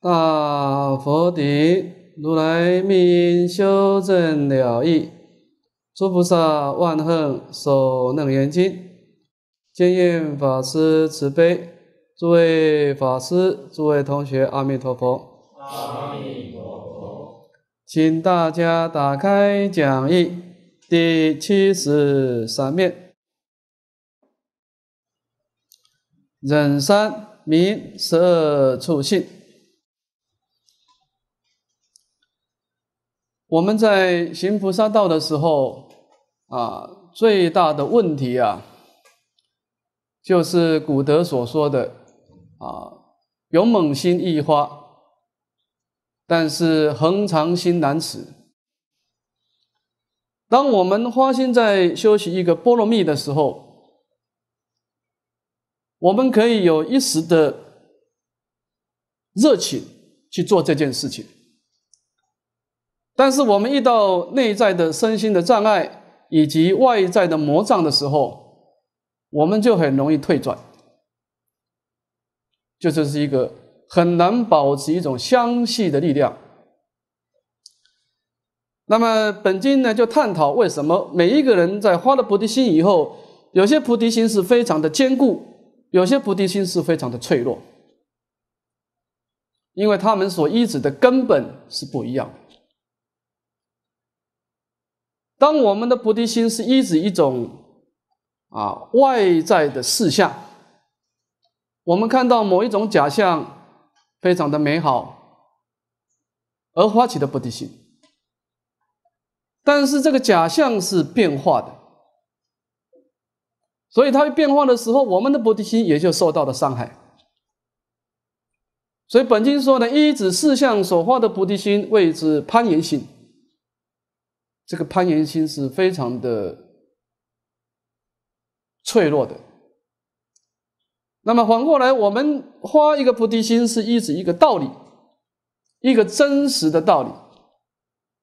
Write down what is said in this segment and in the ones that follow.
大佛顶如来密因修正了义，诸菩萨万恨受楞严经，监印法师慈悲，诸位法师、诸位同学，阿弥陀佛！阿弥陀佛！请大家打开讲义第七十三面，忍三明十二处性。我们在行菩萨道的时候，啊，最大的问题啊，就是古德所说的啊，勇猛心易发，但是恒常心难持。当我们花心在修习一个波罗蜜的时候，我们可以有一时的热情去做这件事情。但是我们遇到内在的身心的障碍，以及外在的魔障的时候，我们就很容易退转，就这是一个很难保持一种相系的力量。那么本经呢，就探讨为什么每一个人在发了菩提心以后，有些菩提心是非常的坚固，有些菩提心是非常的脆弱，因为他们所依止的根本是不一样的。当我们的菩提心是一指一种啊外在的事项，我们看到某一种假象非常的美好，而发起的菩提心，但是这个假象是变化的，所以它变化的时候，我们的菩提心也就受到了伤害。所以本经说呢，一指四象所化的菩提心，谓之攀岩心。这个攀岩心是非常的脆弱的。那么反过来，我们花一个菩提心，是一直一个道理，一个真实的道理。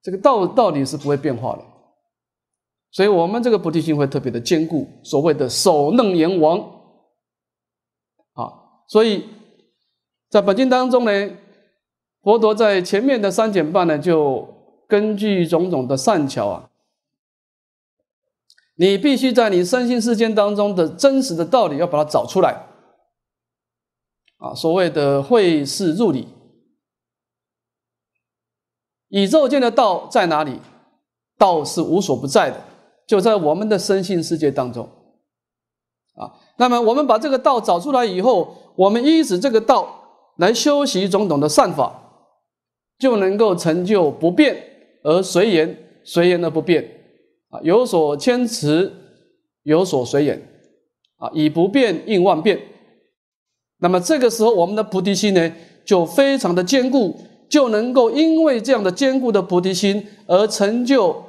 这个道道理是不会变化的，所以我们这个菩提心会特别的坚固，所谓的守楞严王啊。所以在本经当中呢，佛陀在前面的三减半呢就。根据种种的善巧啊，你必须在你身心世界当中的真实的道理，要把它找出来。啊，所谓的会是入理，宇宙间的道在哪里？道是无所不在的，就在我们的身心世界当中。啊，那么我们把这个道找出来以后，我们依止这个道来修习种种的善法，就能够成就不变。而随缘，随缘而不变，啊，有所坚持，有所随缘，啊，以不变应万变。那么这个时候，我们的菩提心呢，就非常的坚固，就能够因为这样的坚固的菩提心而成就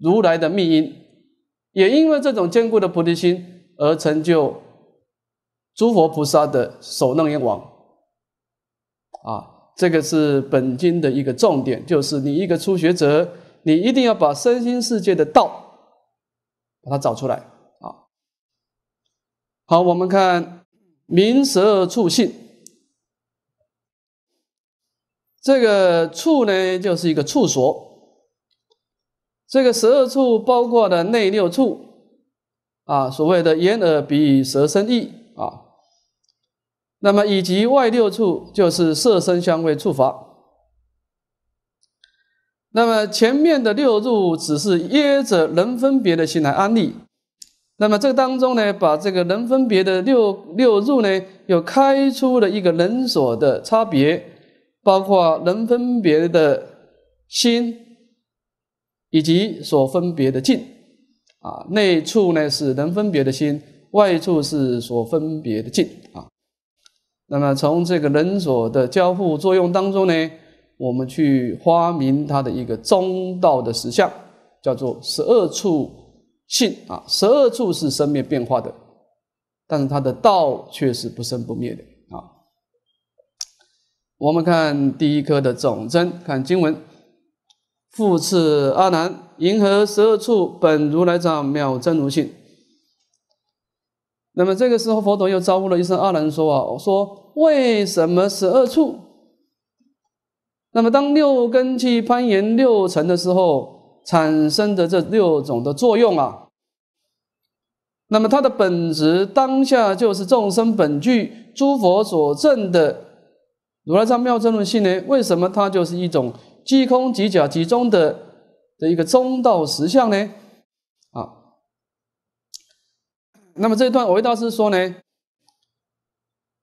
如来的密因，也因为这种坚固的菩提心而成就诸佛菩萨的首楞严王，啊。这个是本经的一个重点，就是你一个初学者，你一定要把身心世界的道，把它找出来。啊。好，我们看明十二处性。这个处呢，就是一个处所。这个十二处包括的内六处，啊，所谓的眼耳鼻舌身意啊。那么以及外六处就是色身香味触法。那么前面的六入只是掖着能分别的心来安利，那么这当中呢，把这个人分别的六六入呢，又开出了一个人所的差别，包括能分别的心，以及所分别的境。啊，内处呢是能分别的心，外处是所分别的境。啊。那么从这个人所的交互作用当中呢，我们去发明它的一个中道的实相，叫做十二处性啊。十二处是生灭变化的，但是它的道却是不生不灭的啊。我们看第一颗的总真，看经文，复次阿难，银河十二处本如来藏妙真如性。那么这个时候，佛陀又招呼了一声，阿难说：“啊，说为什么十二处？那么当六根去攀岩六层的时候，产生的这六种的作用啊，那么它的本质当下就是众生本具、诸佛所证的如来藏妙真论性呢？为什么它就是一种即空即假即中的的一个中道实相呢？”那么这一段维大师说呢，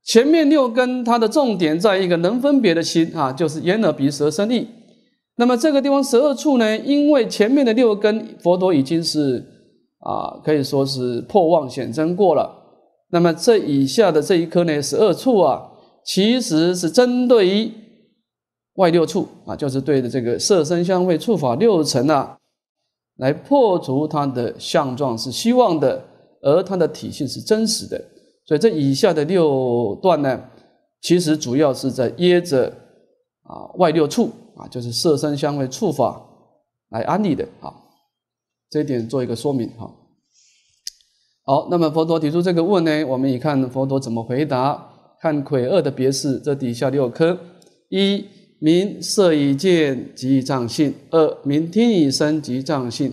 前面六根它的重点在一个能分别的心啊，就是眼耳鼻舌身意。那么这个地方十二处呢，因为前面的六根佛陀已经是啊，可以说是破妄显真过了。那么这以下的这一颗呢，十二处啊，其实是针对于外六处啊，就是对的这个色身香味触法六尘啊，来破除它的相状是希望的。而它的体性是真实的，所以这以下的六段呢，其实主要是在掖着啊外六处啊，就是色身香味触法来安立的啊，这一点做一个说明哈。好，那么佛陀提出这个问呢，我们也看佛陀怎么回答，看魁二的别释，这底下六科：一、明色以见即藏性；二、明听以声即藏性；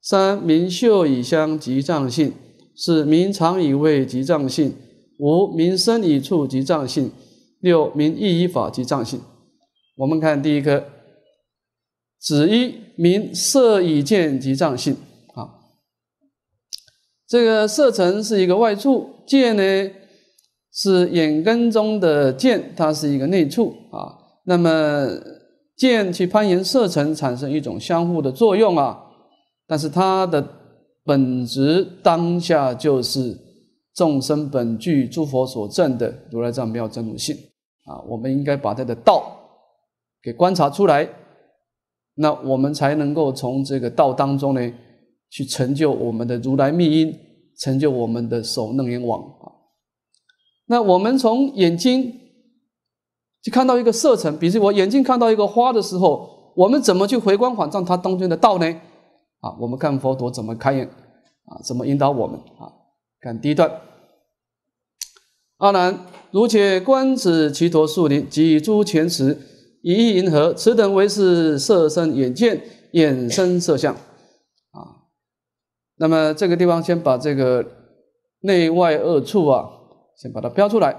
三、明嗅以香即藏性。是名常以位及藏性，五名身以触及藏性，六名意依法及藏性。我们看第一个，子一名色以见及藏性啊。这个色尘是一个外处，见呢是眼根中的见，它是一个内处啊。那么见去攀缘色尘，产生一种相互的作用啊。但是它的。本质当下就是众生本具、诸佛所证的如来藏妙真如性啊！我们应该把他的道给观察出来，那我们才能够从这个道当中呢，去成就我们的如来密因，成就我们的手楞严网啊！那我们从眼睛就看到一个色尘，比如我眼睛看到一个花的时候，我们怎么去回光返照它当中的道呢？啊，我们看佛陀怎么开眼，啊，怎么引导我们啊？看第一段，阿难如且观此奇陀树林及诸前池，以意银河，此等为是色身眼见衍生色相，啊。那么这个地方，先把这个内外二处啊，先把它标出来。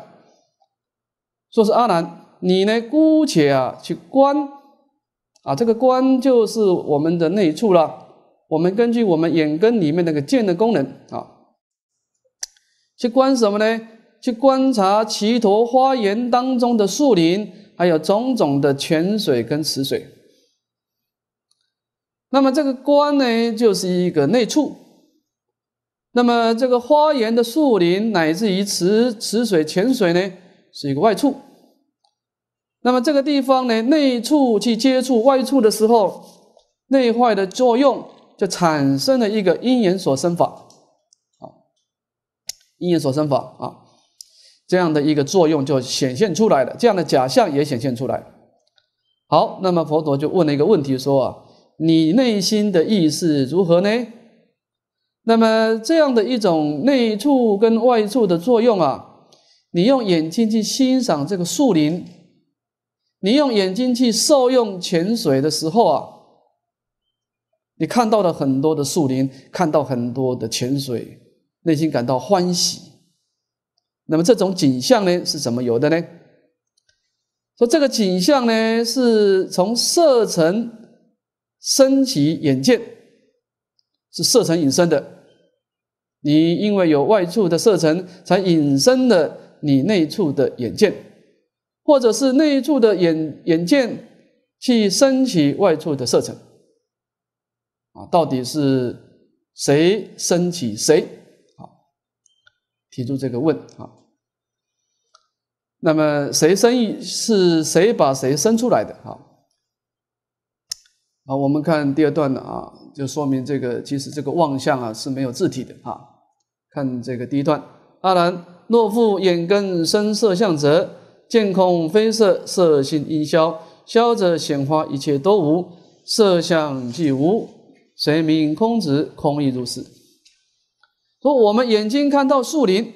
说是阿难，你呢，姑且啊，去观，啊，这个观就是我们的内处了。我们根据我们眼根里面那个见的功能啊，去观什么呢？去观察其陀花园当中的树林，还有种种的泉水跟池水。那么这个观呢，就是一个内触；那么这个花园的树林乃至于池池水、泉水呢，是一个外触。那么这个地方呢，内触去接触外触的时候，内坏的作用。就产生了一个因缘所生法，啊，因缘所生法啊，这样的一个作用就显现出来了，这样的假象也显现出来。好，那么佛陀就问了一个问题说啊，你内心的意识如何呢？那么这样的一种内处跟外处的作用啊，你用眼睛去欣赏这个树林，你用眼睛去受用泉水的时候啊。你看到了很多的树林，看到很多的泉水，内心感到欢喜。那么这种景象呢，是怎么有的呢？说这个景象呢，是从色尘升起眼见，是色尘引生的。你因为有外处的色尘，才引生了你内处的眼见，或者是内处的眼眼见去升起外处的色尘。啊，到底是谁生起谁？好，提出这个问啊。那么谁生？意是谁把谁生出来的？哈。好，我们看第二段了啊，就说明这个其实这个妄相啊是没有字体的啊。看这个第一段：阿难，若复眼根生色相者，见空非色，色性应消，消者显化，一切都无，色相即无。谁名空执，空亦如是。说我们眼睛看到树林，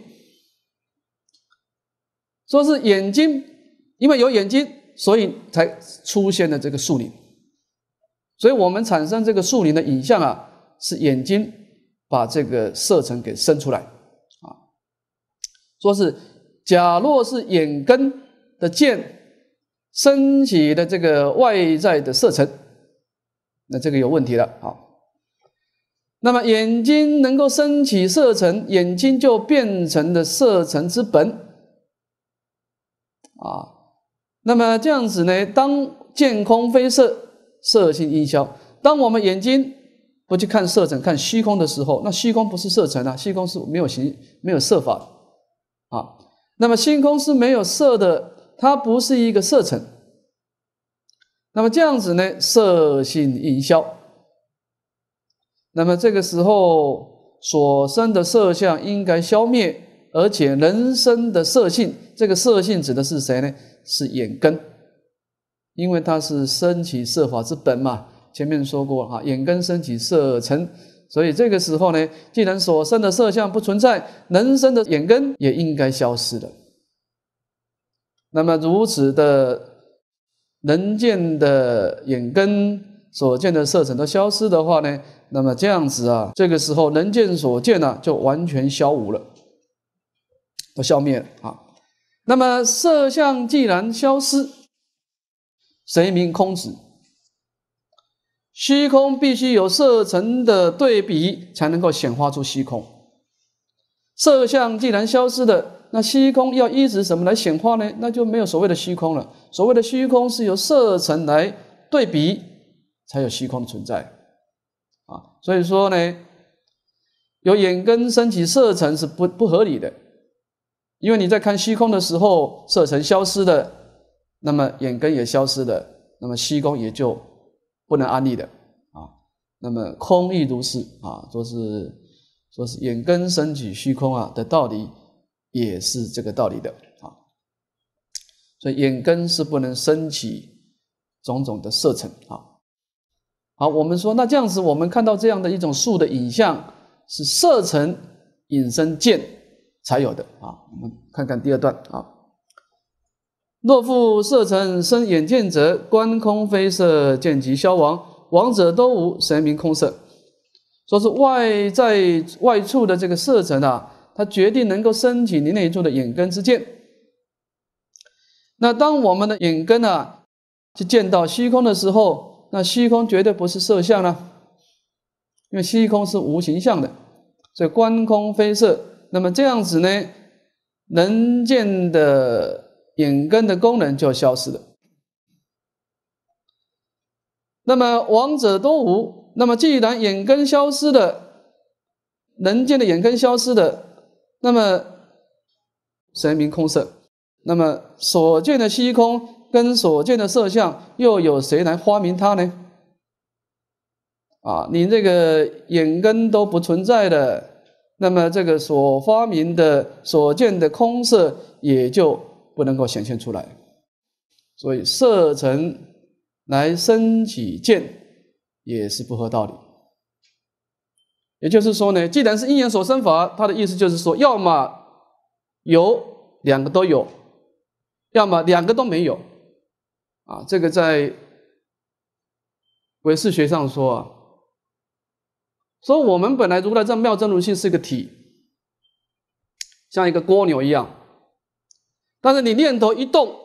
说是眼睛，因为有眼睛，所以才出现了这个树林。所以我们产生这个树林的影像啊，是眼睛把这个色尘给生出来啊。说是假若是眼根的见升起的这个外在的色尘，那这个有问题了啊。那么眼睛能够升起色尘，眼睛就变成了色尘之本，啊，那么这样子呢？当见空非色，色性应消。当我们眼睛不去看色尘、看虚空的时候，那虚空不是色尘啊，虚空是没有形、没有色法啊。那么虚空是没有色的，它不是一个色尘。那么这样子呢？色性应消。那么这个时候，所生的色相应该消灭，而且人生的色性，这个色性指的是谁呢？是眼根，因为它是升起色法之本嘛。前面说过哈，眼根升起色尘，所以这个时候呢，既然所生的色相不存在，人生的眼根也应该消失了。那么如此的能见的眼根所见的色尘都消失的话呢？那么这样子啊，这个时候能见所见呢就完全消无了，都消灭了啊。那么色相既然消失，谁名空子？虚空必须有色尘的对比才能够显化出虚空。色相既然消失的，那虚空要依止什么来显化呢？那就没有所谓的虚空了。所谓的虚空是由色尘来对比，才有虚空的存在。啊，所以说呢，有眼根升起色尘是不不合理的，因为你在看虚空的时候，色尘消失了，那么眼根也消失了，那么虚空也就不能安立的啊。那么空亦如是啊，说是说是眼根升起虚空啊的道理，也是这个道理的啊。所以眼根是不能升起种种的色尘啊。好，我们说那这样子，我们看到这样的一种树的影像，是色尘引身见才有的啊。我们看看第二段啊。若复色尘生眼见者，观空非色见即消亡，亡者都无神明空色。说是外在外处的这个色尘啊，它决定能够升起你那一处的眼根之见。那当我们的眼根啊，去见到虚空的时候。那虚空绝对不是色相呢，因为虚空是无形象的，所以观空非色。那么这样子呢，能见的眼根的功能就消失了。那么王者多无。那么既然眼根消失的，能见的眼根消失的，那么神明空色。那么所见的虚空。跟所见的色相，又有谁来发明它呢？啊，你这个眼根都不存在的，那么这个所发明的所见的空色也就不能够显现出来。所以色尘来升起见也是不合道理。也就是说呢，既然是因缘所生法，它的意思就是说，要么有两个都有，要么两个都没有。啊，这个在唯识学上说啊，所以我们本来如来藏妙真如性是一个体，像一个蜗牛一样，但是你念头一动，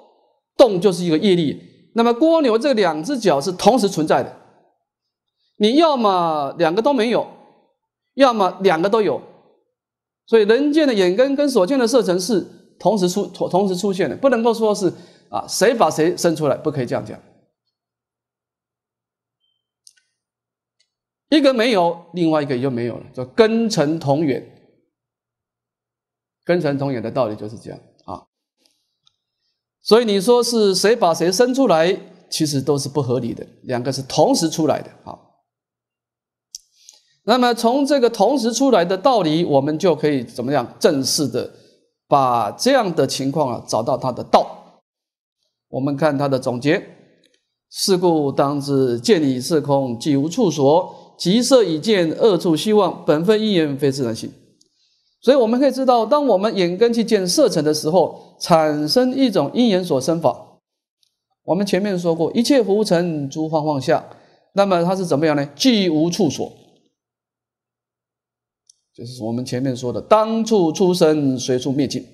动就是一个业力。那么蜗牛这两只脚是同时存在的，你要么两个都没有，要么两个都有，所以人见的眼根跟所见的色尘是同时出同时出现的，不能够说是。啊，谁把谁生出来？不可以这样讲。一个没有，另外一个就没有了，叫根尘同源。根尘同源的道理就是这样啊。所以你说是谁把谁生出来，其实都是不合理的。两个是同时出来的啊。那么从这个同时出来的道理，我们就可以怎么样正式的把这样的情况啊，找到它的道。我们看他的总结：是故当知见已色空，即无处所；即色已见，恶处希望，本分因缘非自然性。所以我们可以知道，当我们眼根去见色尘的时候，产生一种因缘所生法。我们前面说过，一切浮尘诸幻妄相，那么它是怎么样呢？即无处所，就是我们前面说的，当处出生，随处灭尽。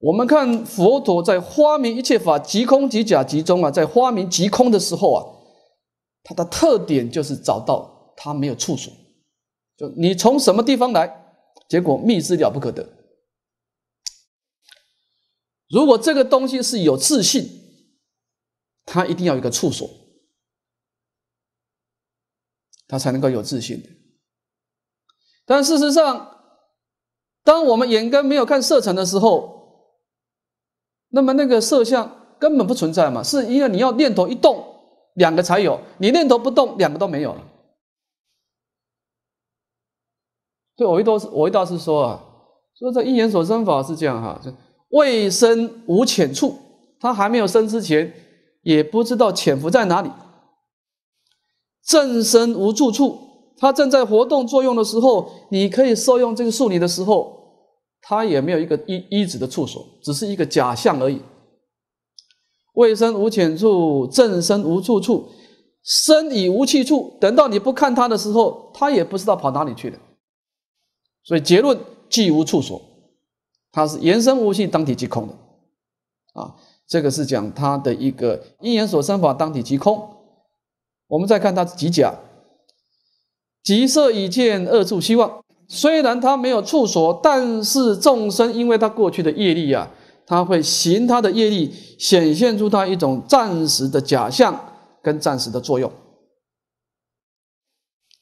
我们看佛陀在发明一切法，即空即假即中啊，在发明即空的时候啊，它的特点就是找到它没有处所，就你从什么地方来，结果密之了不可得。如果这个东西是有自信，它一定要有个处所，它才能够有自信的。但事实上，当我们眼根没有看色尘的时候，那么那个色相根本不存在嘛，是因为你要念头一动，两个才有；你念头不动，两个都没有。了。对，我一多，我一大师说啊，说这因缘所生法是这样哈，就未生无浅处，他还没有生之前，也不知道潜伏在哪里；正生无住处，他正在活动作用的时候，你可以受用这个术理的时候。它也没有一个一一指的处所，只是一个假象而已。未生无浅处，正生无处处，生已无去处。等到你不看它的时候，它也不知道跑哪里去了。所以结论既无处所，它是言生无性，当体即空的。啊，这个是讲它的一个因缘所生法，当体即空。我们再看它极假，极色已见，二处希望。虽然他没有处所，但是众生因为他过去的业力啊，他会行他的业力，显现出他一种暂时的假象跟暂时的作用，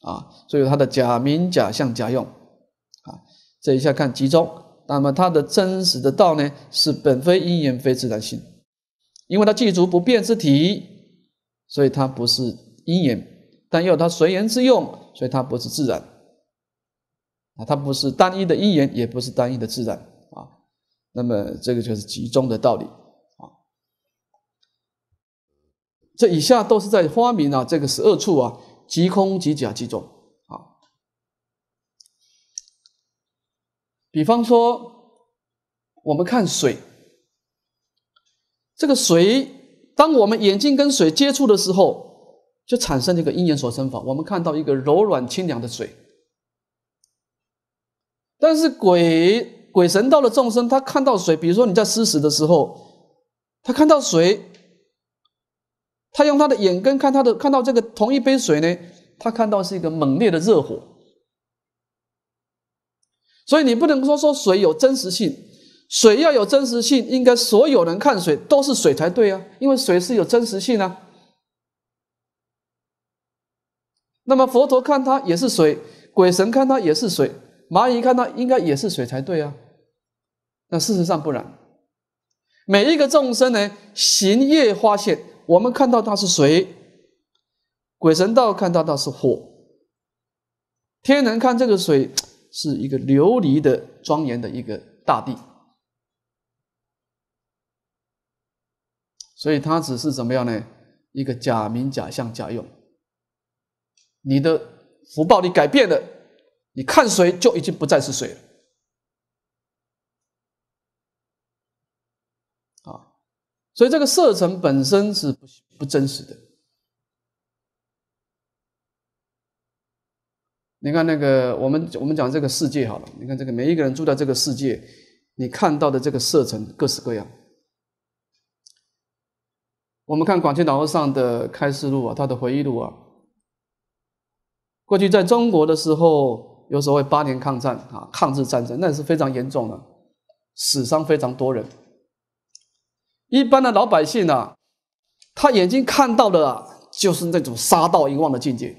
啊，所以他的假名、假相、假用，啊，这一下看集中。那么他的真实的道呢，是本非因缘，非自然性，因为他具足不变之体，所以他不是因缘；但又他随缘之用，所以他不是自然。啊，它不是单一的因缘，也不是单一的自然啊。那么，这个就是集中的道理啊。这以下都是在发明啊，这个十二处啊，即空即假即中啊。比方说，我们看水，这个水，当我们眼睛跟水接触的时候，就产生这个因缘所生法，我们看到一个柔软清凉的水。但是鬼鬼神道的众生，他看到水，比如说你在施食的时候，他看到水，他用他的眼根看他的看到这个同一杯水呢，他看到是一个猛烈的热火。所以你不能说说水有真实性，水要有真实性，应该所有人看水都是水才对啊，因为水是有真实性啊。那么佛陀看他也是水，鬼神看他也是水。蚂蚁看到应该也是水才对啊，那事实上不然。每一个众生呢，行业发现，我们看到它是水，鬼神道看到它是火，天人看这个水 是一个琉璃的庄严的一个大地，所以它只是怎么样呢？一个假名、假相、假用。你的福报，你改变了。你看谁就已经不再是谁了，啊，所以这个色尘本身是不不真实的。你看那个我们我们讲这个世界好了，你看这个每一个人住在这个世界，你看到的这个色尘各式各样。我们看广青导师上的开示录啊，他的回忆录啊，过去在中国的时候。有时候，八年抗战啊，抗日战争那是非常严重的，死伤非常多人。一般的老百姓啊，他眼睛看到的啊、就是那种杀到遗忘的境界，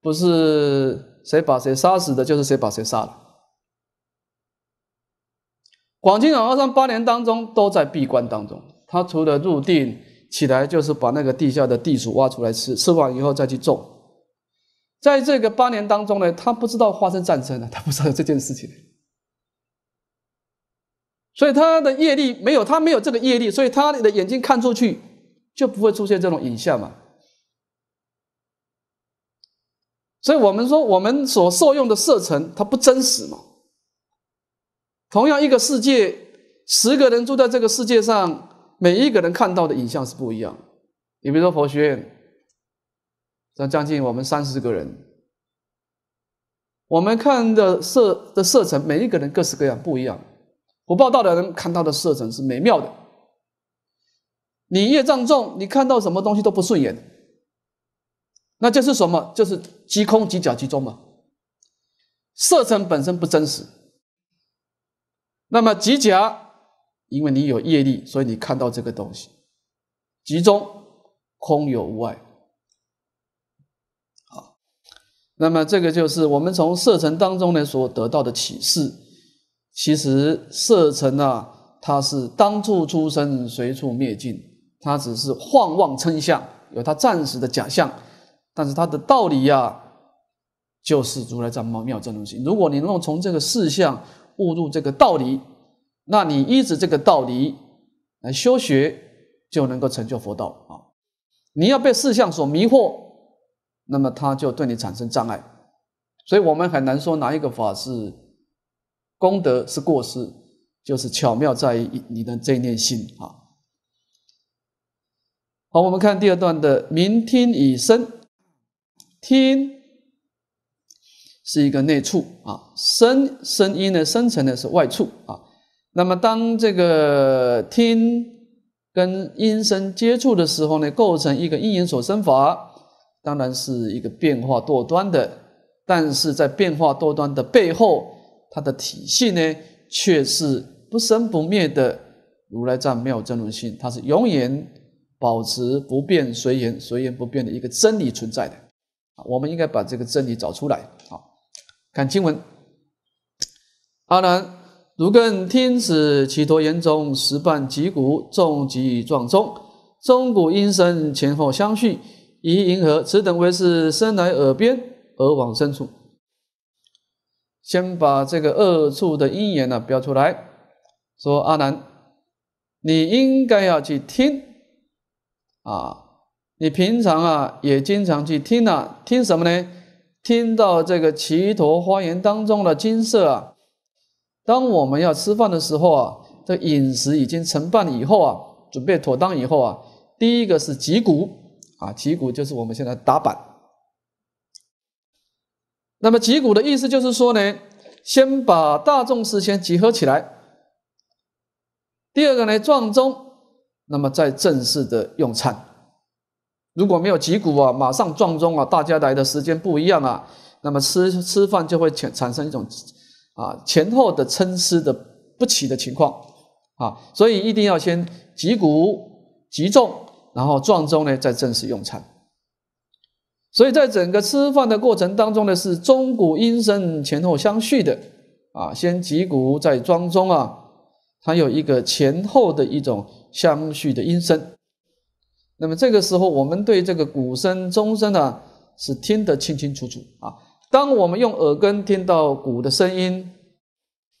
不是谁把谁杀死的，就是谁把谁杀了。广清长二三八年当中都在闭关当中，他除了入定起来，就是把那个地下的地鼠挖出来吃，吃完以后再去种。在这个八年当中呢，他不知道发生战争了，他不知道有这件事情，所以他的业力没有，他没有这个业力，所以他的眼睛看出去就不会出现这种影像嘛。所以我们说，我们所受用的射程，它不真实嘛。同样一个世界，十个人住在这个世界上，每一个人看到的影像是不一样。你比如说佛学院。这将近我们三十个人，我们看的色的色层，每一个人各式各样，不一样。不报道的人看到的色层是美妙的。你业障重，你看到什么东西都不顺眼。那这是什么？就是即空即假即中嘛。色尘本身不真实。那么极假，因为你有业力，所以你看到这个东西。集中，空有无碍。那么这个就是我们从色尘当中呢所得到的启示。其实色尘啊，它是当处出生，随处灭尽，它只是幻妄称相，有它暂时的假象。但是它的道理呀，就是如来藏妙妙真如心。如果你能够从这个事相悟入这个道理，那你依止这个道理来修学，就能够成就佛道啊！你要被事相所迷惑。那么它就对你产生障碍，所以我们很难说哪一个法是功德是过失，就是巧妙在于你的这一念心啊。好，我们看第二段的明听以声，听是一个内触啊，声声音的生成的是外触啊。那么当这个听跟音声接触的时候呢，构成一个因缘所生法。当然是一个变化多端的，但是在变化多端的背后，它的体系呢，却是不生不灭的如来藏妙真如性，它是永远保持不变随缘随缘不变的一个真理存在的。啊，我们应该把这个真理找出来。啊，看经文，阿难，如更听此其陀言中，十半击鼓，众击撞钟，钟鼓音声前后相续。以银河，此等为是生来耳边而往深处。先把这个恶处的因缘呢标出来，说阿难，你应该要去听啊！你平常啊也经常去听啊，听什么呢？听到这个奇陀花园当中的金色啊。当我们要吃饭的时候啊，这饮食已经盛办以后啊，准备妥当以后啊，第一个是脊骨。啊，集鼓就是我们现在打板。那么集鼓的意思就是说呢，先把大众事先集合起来。第二个呢，撞钟，那么再正式的用餐。如果没有集鼓啊，马上撞钟啊，大家来的时间不一样啊，那么吃吃饭就会产产生一种啊前后的参差的不齐的情况啊，所以一定要先集股集众。然后撞钟呢，再正式用餐，所以在整个吃饭的过程当中呢，是钟鼓音声前后相续的啊，先击鼓再撞钟啊，它有一个前后的一种相续的音声。那么这个时候，我们对这个鼓声、钟声呢，是听得清清楚楚啊。当我们用耳根听到鼓的声音，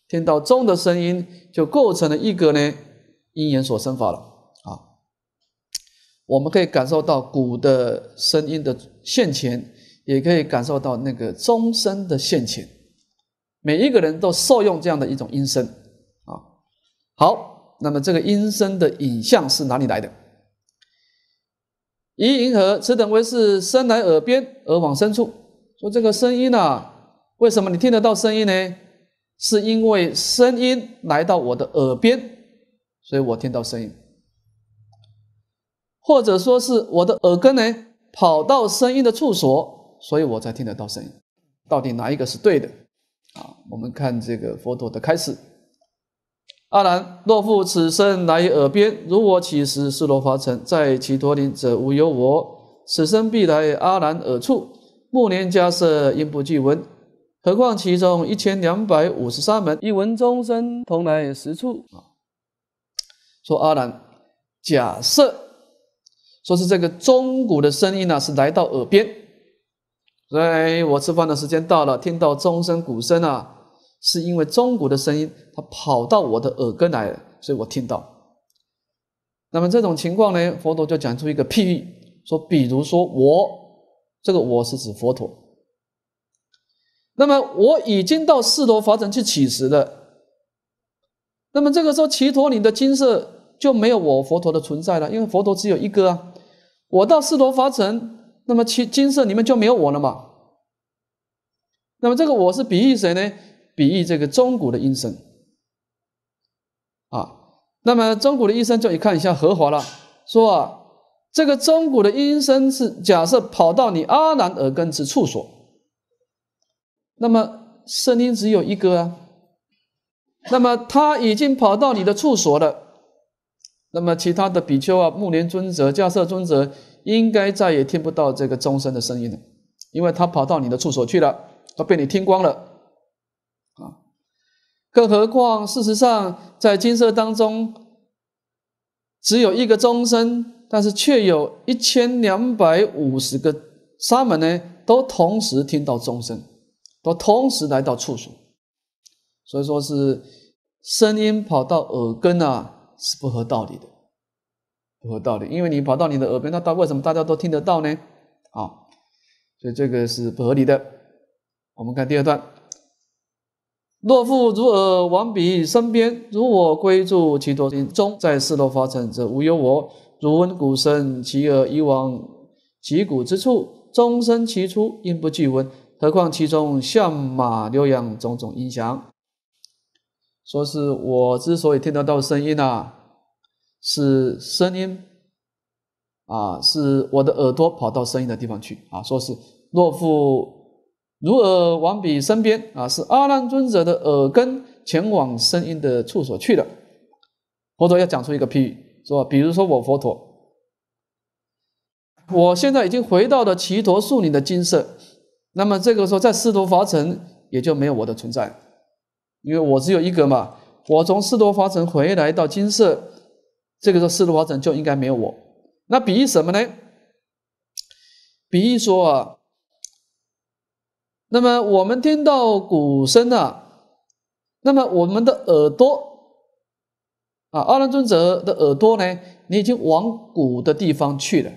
听到钟的声音，就构成了一个呢因缘所生法了。我们可以感受到鼓的声音的现前，也可以感受到那个钟声的现前。每一个人都受用这样的一种音声啊。好，那么这个音声的影像是哪里来的？以银河此等为是声来耳边而往深处。说这个声音呢，为什么你听得到声音呢？是因为声音来到我的耳边，所以我听到声音。或者说是我的耳根呢，跑到声音的处所，所以我才听得到声音。到底哪一个是对的？啊，我们看这个佛陀的开始。阿难，若复此生来于耳边，如我起时是罗华城，在其陀林，则无有我，此生必来阿难耳处。暮年假舍应不具闻，何况其中一千两百五十三门，一闻钟声同来十处啊。说阿难，假设。说是这个钟鼓的声音呢，是来到耳边。所以我吃饭的时间到了，听到钟声鼓声啊，是因为钟鼓的声音它跑到我的耳根来，了，所以我听到。那么这种情况呢，佛陀就讲出一个譬喻，说，比如说我，这个我是指佛陀。那么我已经到世陀法城去乞食了。那么这个时候，耆陀里的金色就没有我佛陀的存在了，因为佛陀只有一个啊。我到四罗发城，那么其金色里面就没有我了嘛？那么这个我是比喻谁呢？比喻这个钟鼓的音声啊。那么钟鼓的音声就一看一下何华了，说这个钟鼓的音声是假设跑到你阿难耳根之处所，那么声音只有一个啊，那么他已经跑到你的处所了。那么其他的比丘啊，木莲尊者、迦摄尊者，应该再也听不到这个钟声的声音了，因为他跑到你的处所去了，他被你听光了，啊！更何况，事实上在金色当中，只有一个钟声，但是却有一千两百五十个沙门呢，都同时听到钟声，都同时来到处所，所以说是声音跑到耳根啊。是不合道理的，不合道理，因为你跑到你的耳边，那到为什么大家都听得到呢？啊，所以这个是不合理的。我们看第二段：若复如耳往彼身边，如我归住其多行中，在世落发生，者无有我。如闻鼓声，其耳以往击鼓之处，钟声其出，应不俱闻。何况其中象马牛羊种种音响。说是我之所以听得到声音啊，是声音啊，是我的耳朵跑到声音的地方去啊。说是若复如耳往彼身边啊，是阿难尊者的耳根前往声音的处所去了。佛陀要讲出一个譬喻，说，比如说我佛陀，我现在已经回到了奇陀树林的金色，那么这个时候在四陀法城也就没有我的存在。因为我只有一个嘛，我从斯多法城回来到金色，这个时候斯多法城就应该没有我。那比喻什么呢？比喻说啊，那么我们听到鼓声啊，那么我们的耳朵啊，阿难尊者的耳朵呢，你已经往鼓的地方去了。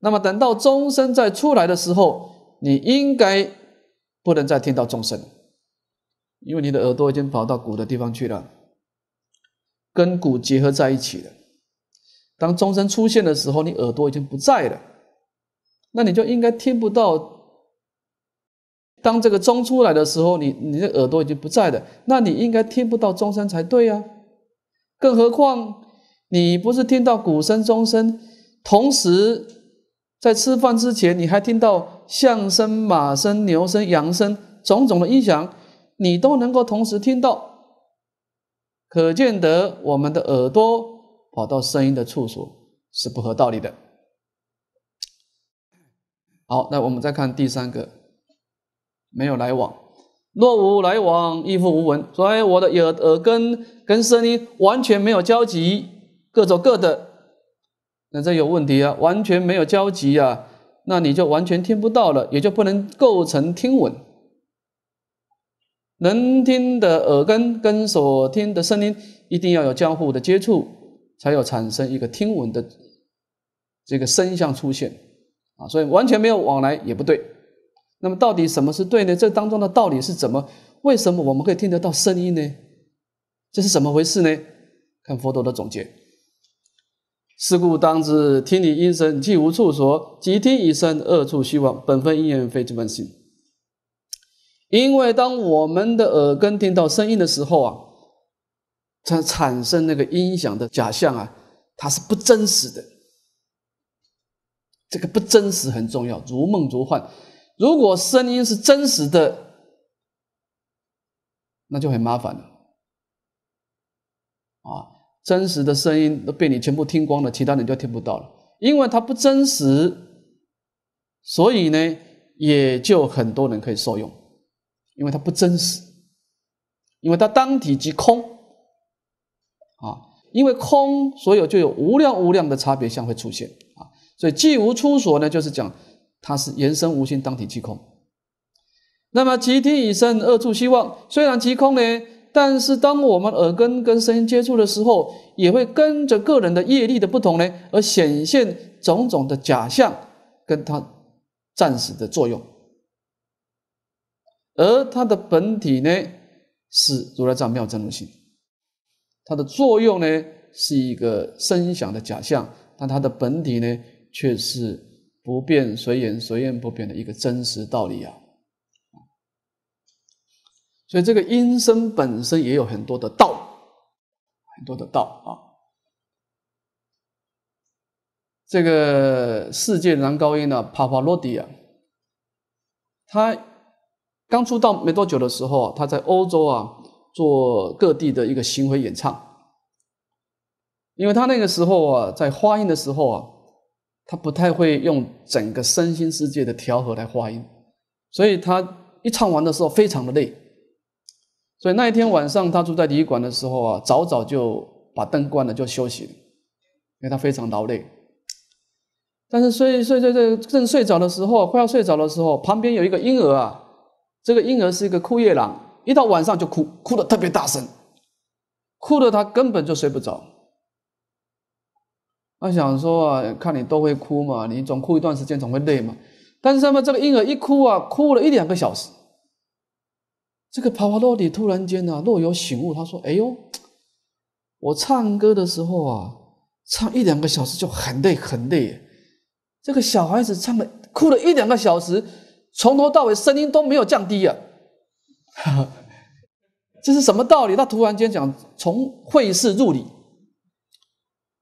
那么等到钟声再出来的时候，你应该不能再听到钟声。因为你的耳朵已经跑到骨的地方去了，跟骨结合在一起的。当钟声出现的时候，你耳朵已经不在了，那你就应该听不到。当这个钟出来的时候，你你的耳朵已经不在了，那你应该听不到钟声才对啊。更何况你不是听到鼓声、钟声，同时在吃饭之前，你还听到象声、马声、牛声、羊声种种的音响。你都能够同时听到，可见得我们的耳朵跑到声音的处所是不合道理的。好，那我们再看第三个，没有来往，若无来往，亦复无闻，所以我的耳耳根跟声音完全没有交集，各走各的。那这有问题啊，完全没有交集啊，那你就完全听不到了，也就不能构成听闻。能听的耳根跟所听的声音一定要有交互的接触，才有产生一个听闻的这个声像出现啊！所以完全没有往来也不对。那么到底什么是对呢？这当中的道理是怎么？为什么我们可以听得到声音呢？这是怎么回事呢？看佛陀的总结：是故当知，听你音声，既无处所；即听已生，二处虚妄。本分因缘，非自本心。因为当我们的耳根听到声音的时候啊，它产生那个音响的假象啊，它是不真实的。这个不真实很重要，如梦如幻。如果声音是真实的，那就很麻烦了。啊，真实的声音都被你全部听光了，其他人就听不到了。因为它不真实，所以呢，也就很多人可以受用。因为它不真实，因为它当体即空，啊，因为空所有就有无量无量的差别相会出现啊，所以既无出所呢，就是讲它是延伸无心当体即空。那么即听以身二触希望虽然即空呢，但是当我们耳根跟声音接触的时候，也会跟着个人的业力的不同呢，而显现种种的假象，跟它暂时的作用。而它的本体呢，是如来藏妙真如性；它的作用呢，是一个声响的假象。但它的本体呢，却是不变随缘、随缘不变的一个真实道理啊！所以，这个音声本身也有很多的道，很多的道啊！这个世界男高音的帕帕罗蒂啊，他。刚出道没多久的时候，他在欧洲啊做各地的一个巡回演唱，因为他那个时候啊在发音的时候啊，他不太会用整个身心世界的调和来发音，所以他一唱完的时候非常的累，所以那一天晚上他住在旅馆的时候啊，早早就把灯关了就休息了，因为他非常劳累。但是睡睡睡睡正睡着的时候，快要睡着的时候，旁边有一个婴儿啊。这个婴儿是一个哭夜郎，一到晚上就哭，哭得特别大声，哭得他根本就睡不着。他想说啊，看你都会哭嘛，你总哭一段时间总会累嘛。但是他面这个婴儿一哭啊，哭了一两个小时。这个帕瓦罗蒂突然间呢，若有醒悟，他说：“哎呦，我唱歌的时候啊，唱一两个小时就很累很累。这个小孩子唱的哭了一两个小时。”从头到尾声音都没有降低呀，这是什么道理？他突然间讲从会事入理，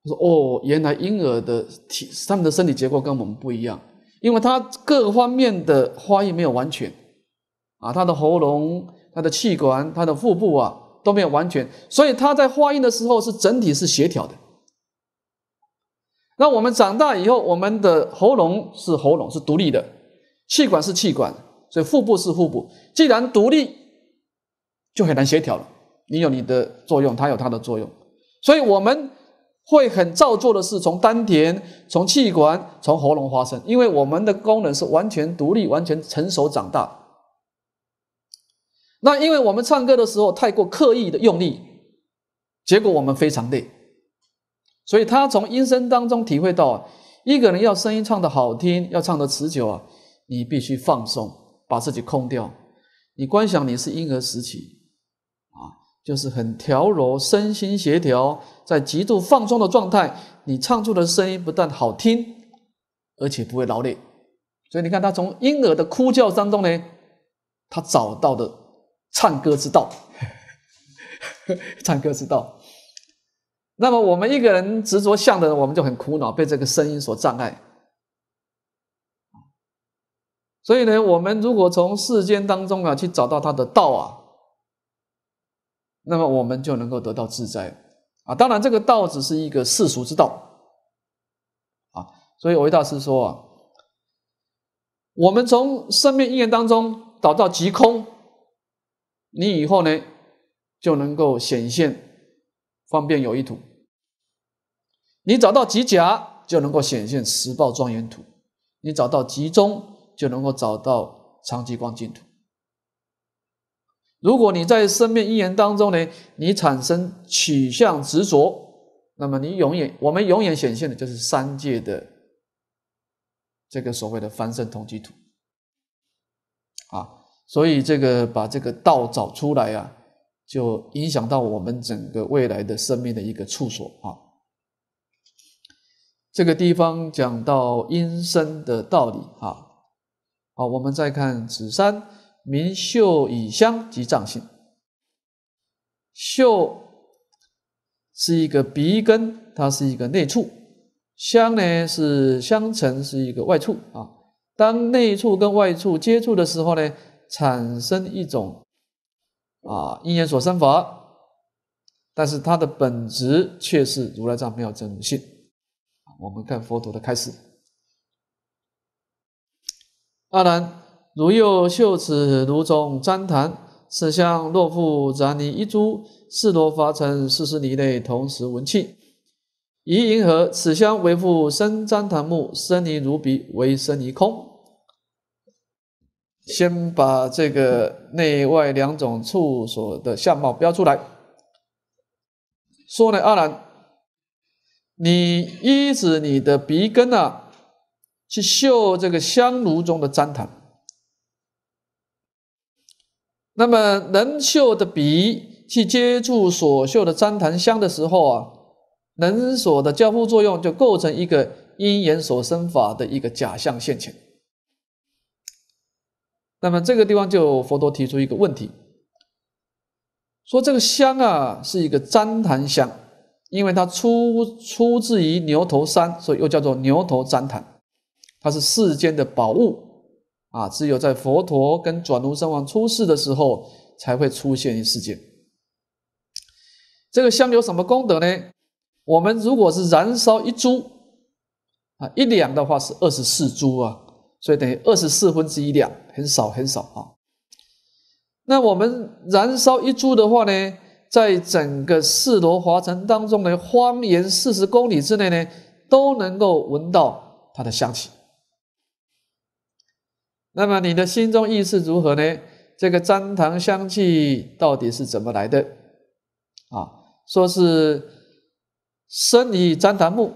他说哦，原来婴儿的体他们的身体结构跟我们不一样，因为他各方面的发音没有完全啊，他的喉咙、他的气管、他的腹部啊都没有完全，所以他在发音的时候是整体是协调的。那我们长大以后，我们的喉咙是喉咙是独立的。气管是气管，所以腹部是腹部。既然独立，就很难协调了。你有你的作用，它有它的作用。所以我们会很照做的，是从丹田、从气管、从喉咙发声，因为我们的功能是完全独立、完全成熟、长大。那因为我们唱歌的时候太过刻意的用力，结果我们非常累。所以他从音声当中体会到，啊，一个人要声音唱的好听，要唱的持久啊。你必须放松，把自己空掉。你观想你是婴儿时期啊，就是很调柔，身心协调，在极度放松的状态，你唱出的声音不但好听，而且不会劳累。所以你看，他从婴儿的哭叫当中呢，他找到的唱歌之道，唱歌之道。那么我们一个人执着相的，人，我们就很苦恼，被这个声音所障碍。所以呢，我们如果从世间当中啊去找到他的道啊，那么我们就能够得到自在啊。当然，这个道只是一个世俗之道啊。所以维大师说啊，我们从生命因缘当中找到即空，你以后呢就能够显现方便有一图；你找到即假，就能够显现十报庄严土；你找到即中。就能够找到长集光净土。如果你在生命因缘当中呢，你产生取向执着，那么你永远，我们永远显现的就是三界的这个所谓的凡圣同居土啊。所以这个把这个道找出来啊，就影响到我们整个未来的生命的一个处所啊。这个地方讲到因生的道理啊。好，我们再看此山，名秀以香及藏性。秀是一个鼻根，它是一个内触；香呢是香尘，是一个外触。啊，当内触跟外触接触的时候呢，产生一种啊因缘所生法，但是它的本质却是如来藏妙真性。我们看佛陀的开示。阿难，如右嗅此炉中旃檀，此香若复燃尼一株，是多法尘四十里内同时闻气。以因何此香为复生旃檀木，生离如鼻为生离空。先把这个内外两种处所的相貌标出来。说呢，阿难，你依指你的鼻根啊。去嗅这个香炉中的旃檀，那么能嗅的鼻去接触所嗅的旃檀香的时候啊，能所的交互作用就构成一个因缘所生法的一个假象现前。那么这个地方就佛陀提出一个问题，说这个香啊是一个旃檀香，因为它出出自于牛头山，所以又叫做牛头旃檀。它是世间的宝物啊，只有在佛陀跟转轮圣王出世的时候才会出现于世间。这个香有什么功德呢？我们如果是燃烧一株啊一两的话，是二十四株啊，所以等于二十四分之一两，很少很少啊。那我们燃烧一株的话呢，在整个四罗华城当中的方圆四十公里之内呢，都能够闻到它的香气。那么你的心中意识如何呢？这个旃檀香气到底是怎么来的？啊，说是生于旃檀木，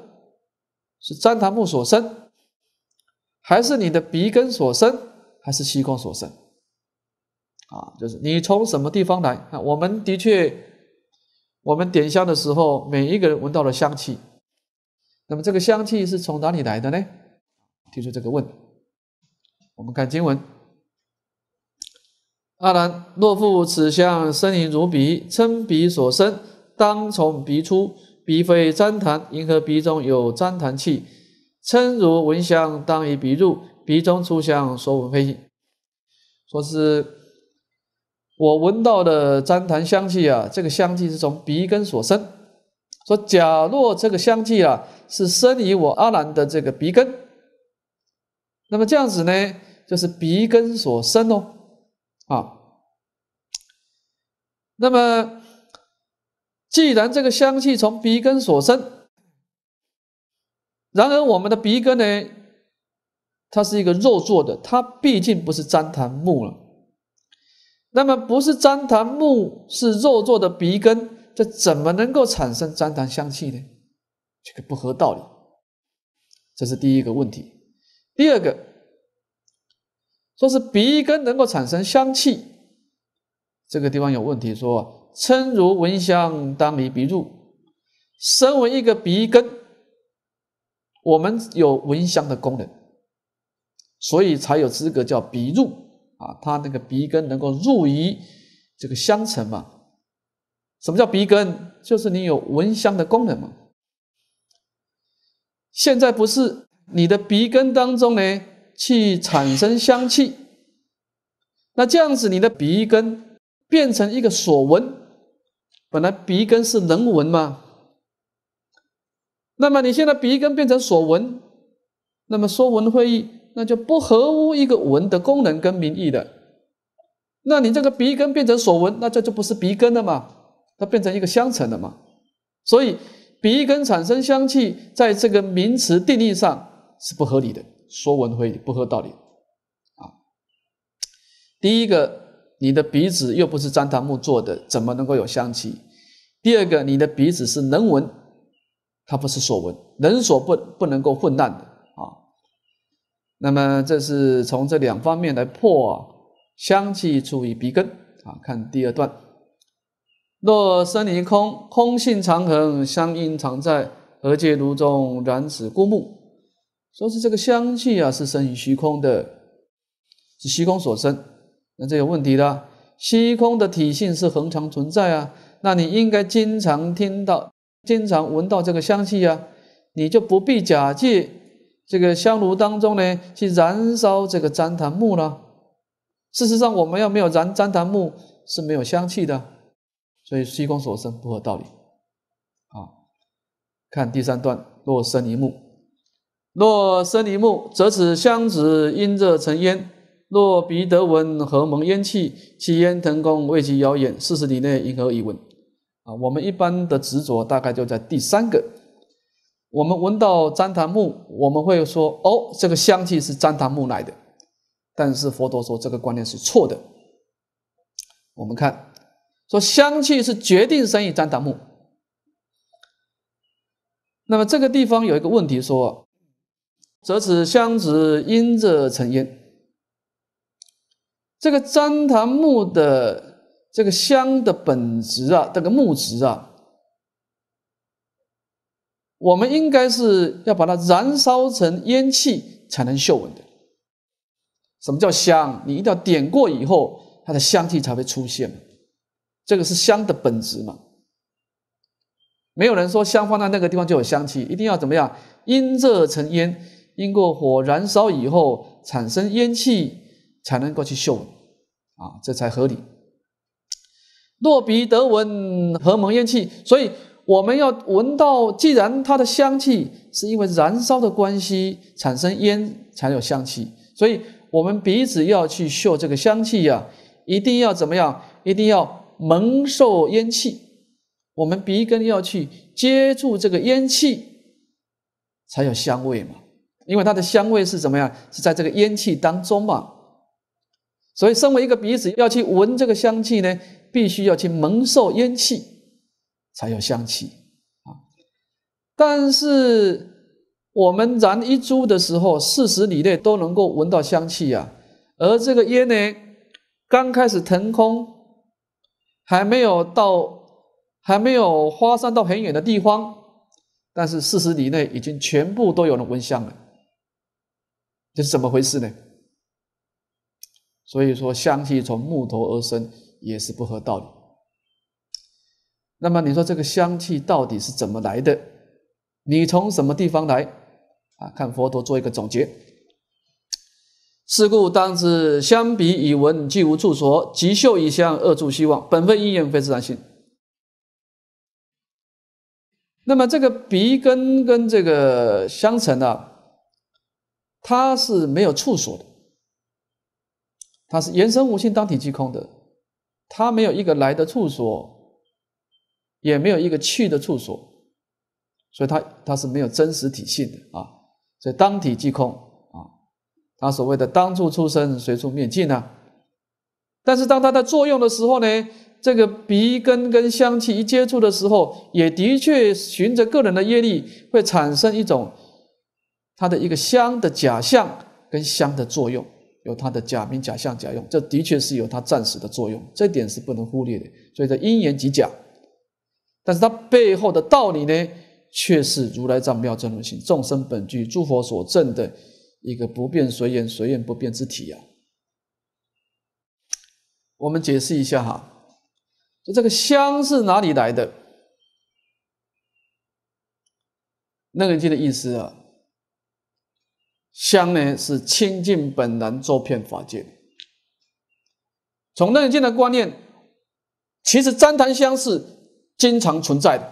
是旃檀木所生，还是你的鼻根所生，还是虚空所生？啊，就是你从什么地方来？啊，我们的确，我们点香的时候，每一个人闻到了香气，那么这个香气是从哪里来的呢？提出这个问题。我们看经文：阿难，若复此相生于如鼻，称鼻所生，当从鼻出。鼻非粘痰，因何鼻中有粘痰气？称如闻香，当以鼻入，鼻中出香，所闻非性。说是我闻到的粘痰香气啊，这个香气是从鼻根所生。说假若这个香气啊，是生于我阿难的这个鼻根，那么这样子呢？就是鼻根所生哦，啊，那么既然这个香气从鼻根所生，然而我们的鼻根呢，它是一个肉做的，它毕竟不是粘痰木了。那么不是粘痰木，是肉做的鼻根，这怎么能够产生粘痰香气呢？这个不合道理。这是第一个问题，第二个。说是鼻根能够产生香气，这个地方有问题。说称如闻香当以鼻入，身为一个鼻根，我们有闻香的功能，所以才有资格叫鼻入啊。他那个鼻根能够入于这个香尘嘛？什么叫鼻根？就是你有闻香的功能嘛。现在不是你的鼻根当中呢？去产生香气，那这样子你的鼻根变成一个所闻，本来鼻根是能闻嘛，那么你现在鼻根变成所闻，那么所闻会意那就不合乎一个闻的功能跟名义的，那你这个鼻根变成所闻，那这就不是鼻根的嘛，它变成一个相乘的嘛，所以鼻根产生香气，在这个名词定义上是不合理的。说文会不合道理啊！第一个，你的鼻子又不是樟檀木做的，怎么能够有香气？第二个，你的鼻子是能闻，它不是所闻，人所不不能够混蛋的啊！那么，这是从这两方面来破香气出于鼻根啊。看第二段：若身离空，空性常恒，香应常在，何皆如中燃此枯木？说是这个香气啊，是生于虚空的，是虚空所生。那这有问题的，虚空的体性是恒常存在啊。那你应该经常听到、经常闻到这个香气啊，你就不必假借这个香炉当中呢去燃烧这个旃檀木了。事实上，我们要没有燃旃檀木是没有香气的，所以虚空所生不合道理。好，看第三段，若生一木。若生梨木，则此香子因热成烟；若鼻得闻，何蒙烟气？其烟腾空，为其遥远四十里内应何以闻？啊，我们一般的执着大概就在第三个。我们闻到旃檀木，我们会说：“哦，这个香气是旃檀木来的。”但是佛陀说这个观念是错的。我们看，说香气是决定生意旃檀木。那么这个地方有一个问题说。则此香之因热成烟。这个樟檀木的这个香的本质啊，这个木质啊，我们应该是要把它燃烧成烟气才能嗅闻的。什么叫香？你一定要点过以后，它的香气才会出现。这个是香的本质嘛。没有人说香放在那个地方就有香气，一定要怎么样？因热成烟。经过火燃烧以后产生烟气，才能够去嗅，啊，这才合理。若鼻得闻何蒙烟气？所以我们要闻到，既然它的香气是因为燃烧的关系产生烟才有香气，所以我们鼻子要去嗅这个香气呀，一定要怎么样？一定要蒙受烟气，我们鼻根要去接触这个烟气，才有香味嘛。因为它的香味是怎么样？是在这个烟气当中嘛。所以，身为一个鼻子要去闻这个香气呢，必须要去蒙受烟气，才有香气啊。但是，我们燃一株的时候，四十里内都能够闻到香气呀。而这个烟呢，刚开始腾空，还没有到，还没有花散到很远的地方，但是四十里内已经全部都有人闻香了。这是怎么回事呢？所以说，香气从木头而生也是不合道理。那么，你说这个香气到底是怎么来的？你从什么地方来？啊，看佛陀做一个总结。是故当知，香鼻以闻，既无处所；即嗅以香，恶住希望。本分因缘，非自然性。那么，这个鼻根跟这个香尘啊。它是没有处所的，它是延伸无性，当体即空的，它没有一个来的处所，也没有一个去的处所，所以它它是没有真实体性的啊，所以当体即空啊，它所谓的当处出生，随处灭尽啊。但是当它在作用的时候呢，这个鼻根跟香气一接触的时候，也的确循着个人的业力会产生一种。它的一个香的假象跟香的作用，有它的假名、假象、假用，这的确是有它暂时的作用，这点是不能忽略的。所以这因缘即假，但是它背后的道理呢，却是如来藏妙真如性，众生本具、诸佛所证的一个不变随缘、随缘不变之体呀。我们解释一下哈，就这个香是哪里来的？那个经的意思啊。香呢是清净本然周遍法界。从楞严经的观念，其实旃檀香是经常存在的。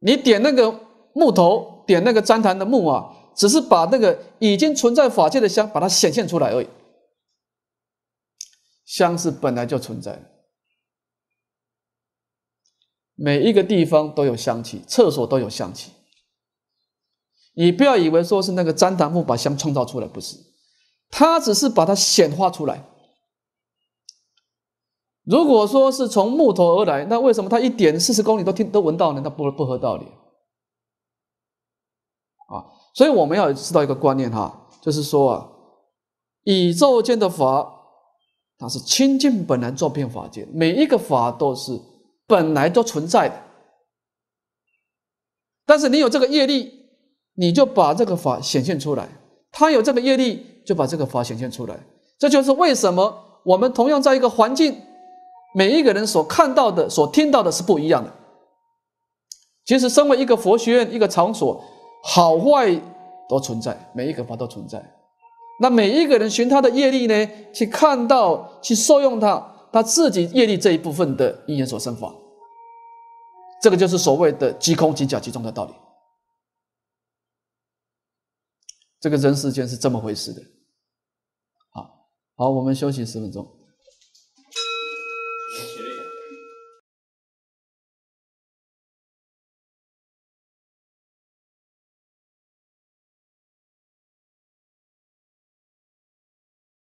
你点那个木头，点那个旃檀的木啊，只是把那个已经存在法界的香，把它显现出来而已。香是本来就存在的，每一个地方都有香气，厕所都有香气。你不要以为说是那个旃檀木把香创造出来，不是，他只是把它显化出来。如果说是从木头而来，那为什么他一点四十公里都听都闻到呢？那不不合道理啊！所以我们要知道一个观念哈，就是说啊，宇宙间的法它是清净本来作遍法界，每一个法都是本来就存在的，但是你有这个业力。你就把这个法显现出来，他有这个业力，就把这个法显现出来。这就是为什么我们同样在一个环境，每一个人所看到的、所听到的是不一样的。其实，身为一个佛学院、一个场所，好坏都存在，每一个法都存在。那每一个人寻他的业力呢，去看到、去受用他他自己业力这一部分的因缘所生法，这个就是所谓的即空、即假、即中的道理。这个人世间是这么回事的，好好，我们休息十分钟。